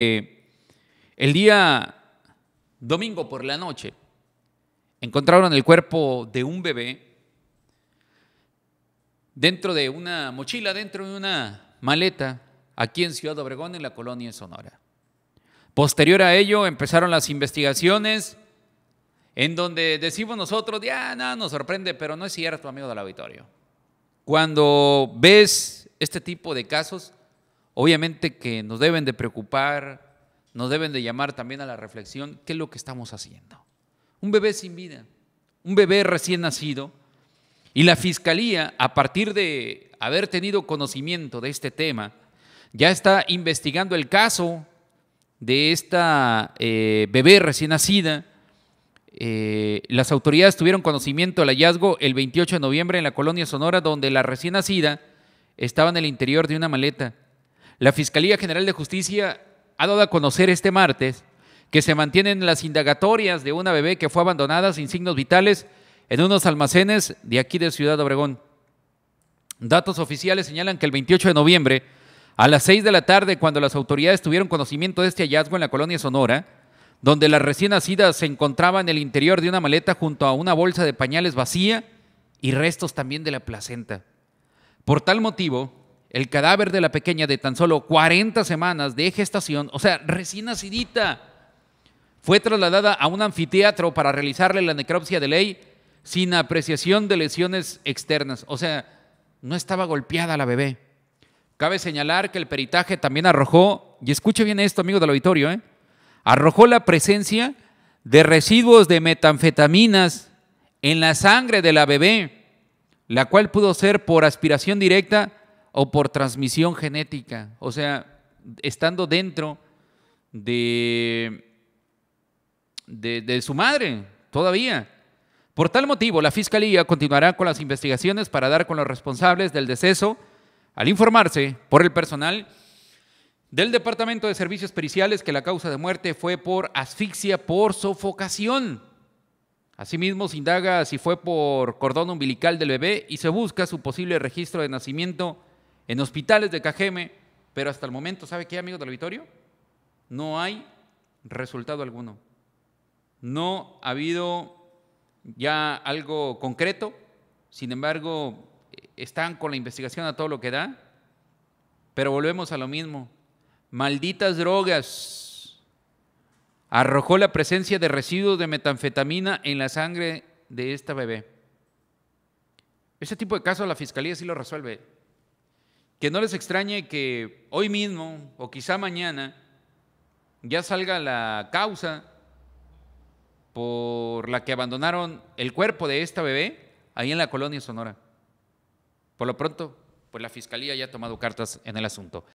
Eh, el día domingo por la noche encontraron el cuerpo de un bebé dentro de una mochila, dentro de una maleta, aquí en Ciudad Obregón, en la colonia Sonora. Posterior a ello empezaron las investigaciones en donde decimos nosotros, ya nada nos sorprende, pero no es cierto, amigo del auditorio. Cuando ves este tipo de casos, Obviamente que nos deben de preocupar, nos deben de llamar también a la reflexión, ¿qué es lo que estamos haciendo? Un bebé sin vida, un bebé recién nacido, y la Fiscalía, a partir de haber tenido conocimiento de este tema, ya está investigando el caso de esta eh, bebé recién nacida. Eh, las autoridades tuvieron conocimiento del hallazgo el 28 de noviembre en la colonia Sonora, donde la recién nacida estaba en el interior de una maleta la Fiscalía General de Justicia ha dado a conocer este martes que se mantienen las indagatorias de una bebé que fue abandonada sin signos vitales en unos almacenes de aquí de Ciudad Obregón. Datos oficiales señalan que el 28 de noviembre, a las 6 de la tarde, cuando las autoridades tuvieron conocimiento de este hallazgo en la colonia Sonora, donde la recién nacida se encontraba en el interior de una maleta junto a una bolsa de pañales vacía y restos también de la placenta. Por tal motivo, el cadáver de la pequeña de tan solo 40 semanas de gestación, o sea, recién nacidita, fue trasladada a un anfiteatro para realizarle la necropsia de ley sin apreciación de lesiones externas. O sea, no estaba golpeada la bebé. Cabe señalar que el peritaje también arrojó, y escuche bien esto, amigo del auditorio, ¿eh? arrojó la presencia de residuos de metanfetaminas en la sangre de la bebé, la cual pudo ser por aspiración directa o por transmisión genética. O sea, estando dentro de, de, su madre todavía. Por tal motivo, la Fiscalía continuará con las investigaciones para dar con los responsables del deceso al informarse por el personal del Departamento de Servicios Periciales que la causa de muerte fue por asfixia por sofocación. Asimismo, se indaga si fue por cordón umbilical del bebé y se busca su posible registro de nacimiento en hospitales de Cajeme, pero hasta el momento, ¿sabe qué, amigos del auditorio? No hay resultado alguno. No ha habido ya algo concreto, sin embargo, están con la investigación a todo lo que da, pero volvemos a lo mismo. Malditas drogas. Arrojó la presencia de residuos de metanfetamina en la sangre de esta bebé. Ese tipo de casos la fiscalía sí lo resuelve que no les extrañe que hoy mismo o quizá mañana ya salga la causa por la que abandonaron el cuerpo de esta bebé ahí en la colonia Sonora. Por lo pronto, pues la Fiscalía ya ha tomado cartas en el asunto.